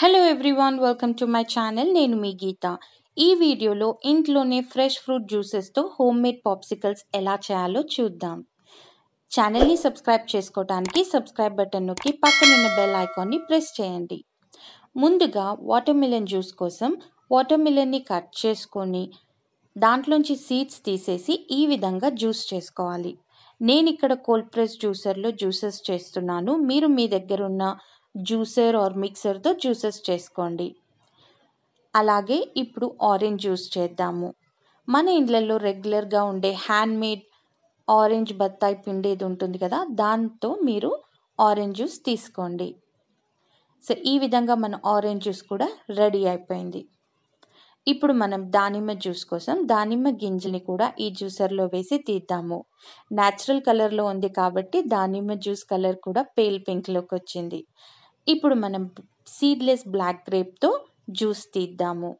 hello everyone welcome to my channel నేను మీ గీత ఈ వీడియోలో ఇంట్లోనే ఫ్రెష్ ఫ్రూట్ జ్యూసెస్తో హోమ్ మేడ్ పాప్సికల్స్ ఎలా చేయాలో చూద్దాం ఛానల్ని సబ్స్క్రైబ్ చేసుకోవడానికి సబ్స్క్రైబ్ బటన్ నొక్కి పక్కనున్న బెల్ ఐకాన్ని ప్రెస్ చేయండి ముందుగా వాటర్ మిలన్ జ్యూస్ కోసం వాటర్ మిలన్ని కట్ చేసుకొని దాంట్లోంచి సీడ్స్ తీసేసి ఈ విధంగా జ్యూస్ చేసుకోవాలి నేను ఇక్కడ కోల్డ్ ప్రెస్ జ్యూసర్లో జ్యూసెస్ చేస్తున్నాను మీరు మీ దగ్గర ఉన్న జ్యూసర్ ఆర్ మిక్సర్తో జ్యూసెస్ చేసుకోండి అలాగే ఇప్పుడు ఆరెంజ్ జ్యూస్ చేద్దాము మన ఇండ్లలో రెగ్యులర్గా ఉండే హ్యాండ్మేడ్ ఆరెంజ్ బత్తాయి పిండి ఇది ఉంటుంది కదా దాంతో మీరు ఆరెంజ్ జ్యూస్ తీసుకోండి సో ఈ విధంగా మన ఆరెంజ్ జ్యూస్ కూడా రెడీ అయిపోయింది ఇప్పుడు మనం దానిమ్మ జ్యూస్ కోసం దానిమ్మ గింజని కూడా ఈ జ్యూసర్లో వేసి తీద్దాము న్యాచురల్ కలర్లో ఉంది కాబట్టి దానిమ్మ జ్యూస్ కలర్ కూడా పేల్ పింక్లోకి వచ్చింది ఇప్పుడు మనం సీడ్లెస్ బ్లాక్ గ్రేప్తో జ్యూస్ తీద్దాము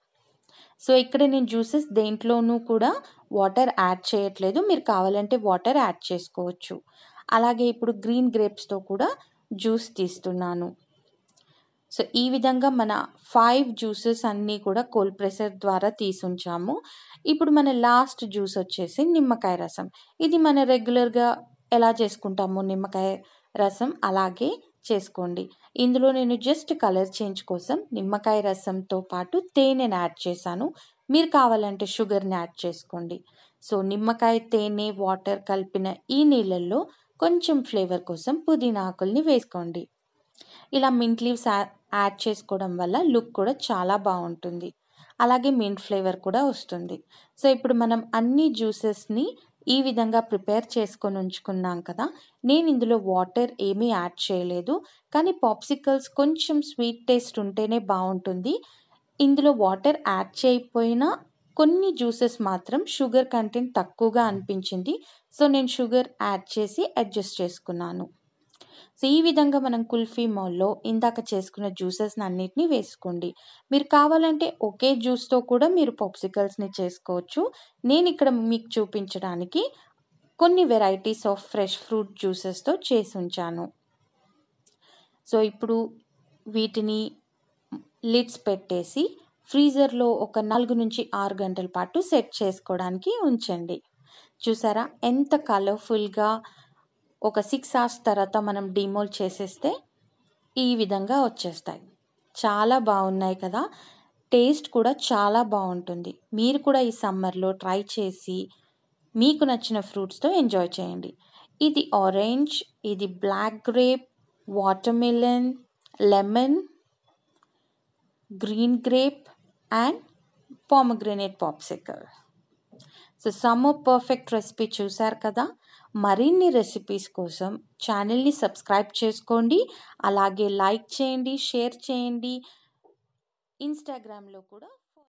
సో ఇక్కడ నేను జ్యూసెస్ దేంట్లోనూ కూడా వాటర్ యాడ్ చేయట్లేదు మీరు కావాలంటే వాటర్ యాడ్ చేసుకోవచ్చు అలాగే ఇప్పుడు గ్రీన్ గ్రేప్స్తో కూడా జ్యూస్ తీస్తున్నాను సో ఈ విధంగా మన ఫైవ్ జ్యూసెస్ అన్నీ కూడా కోల్డ్ ప్రెషర్ ద్వారా తీసుంచాము ఇప్పుడు మన లాస్ట్ జ్యూస్ వచ్చేసి నిమ్మకాయ రసం ఇది మన రెగ్యులర్గా ఎలా చేసుకుంటాము నిమ్మకాయ రసం అలాగే చేసుకోండి ఇందులో నేను జస్ట్ కలర్ చేంజ్ కోసం నిమ్మకాయ రసంతో పాటు తేనెను యాడ్ చేశాను మీరు కావాలంటే షుగర్ని యాడ్ చేసుకోండి సో నిమ్మకాయ తేనె వాటర్ కలిపిన ఈ నీళ్ళల్లో కొంచెం ఫ్లేవర్ కోసం పుదీనా ఆకుల్ని వేసుకోండి ఇలా మింట్ లీవ్స్ యాడ్ చేసుకోవడం వల్ల లుక్ కూడా చాలా బాగుంటుంది అలాగే మింట్ ఫ్లేవర్ కూడా వస్తుంది సో ఇప్పుడు మనం అన్ని జ్యూసెస్ని ఈ విధంగా ప్రిపేర్ చేసుకొని ఉంచుకున్నాం కదా నేను ఇందులో వాటర్ ఏమీ యాడ్ చేయలేదు కానీ పాప్సికల్స్ కొంచెం స్వీట్ టేస్ట్ ఉంటేనే బాగుంటుంది ఇందులో వాటర్ యాడ్ చేయకపోయినా కొన్ని జ్యూసెస్ మాత్రం షుగర్ కంటెంట్ తక్కువగా అనిపించింది సో నేను షుగర్ యాడ్ చేసి అడ్జస్ట్ చేసుకున్నాను సో ఈ విధంగా మనం కుల్ఫీ మాల్లో ఇందాక చేసుకున్న జ్యూసెస్ని అన్నిటినీ వేసుకోండి మీరు కావాలంటే ఒకే జ్యూస్తో కూడా మీరు పాప్సికల్స్ని చేసుకోవచ్చు నేను ఇక్కడ మీకు చూపించడానికి కొన్ని వెరైటీస్ ఆఫ్ ఫ్రెష్ ఫ్రూట్ జ్యూసెస్తో చేసి ఉంచాను సో ఇప్పుడు వీటిని లిడ్స్ పెట్టేసి ఫ్రీజర్లో ఒక నాలుగు నుంచి ఆరు గంటల పాటు సెట్ చేసుకోవడానికి ఉంచండి చూసారా ఎంత కలర్ఫుల్గా ఒక సిక్స్ అవర్స్ తర్వాత మనం డిమోల్ చేసేస్తే ఈ విధంగా వచ్చేస్తాయి చాలా బాగున్నాయి కదా టేస్ట్ కూడా చాలా బాగుంటుంది మీరు కూడా ఈ సమ్మర్లో ట్రై చేసి మీకు నచ్చిన ఫ్రూట్స్తో ఎంజాయ్ చేయండి ఇది ఆరెంజ్ ఇది black grape watermelon lemon green grape and pomegranate popsicle so some perfect recipe చూశారు కదా మరిన్ని రెసిపీస్ కోసం ఛానల్ని సబ్స్క్రైబ్ చేసుకోండి అలాగే లైక్ చేయండి షేర్ చేయండి ఇన్స్టాగ్రామ్లో కూడా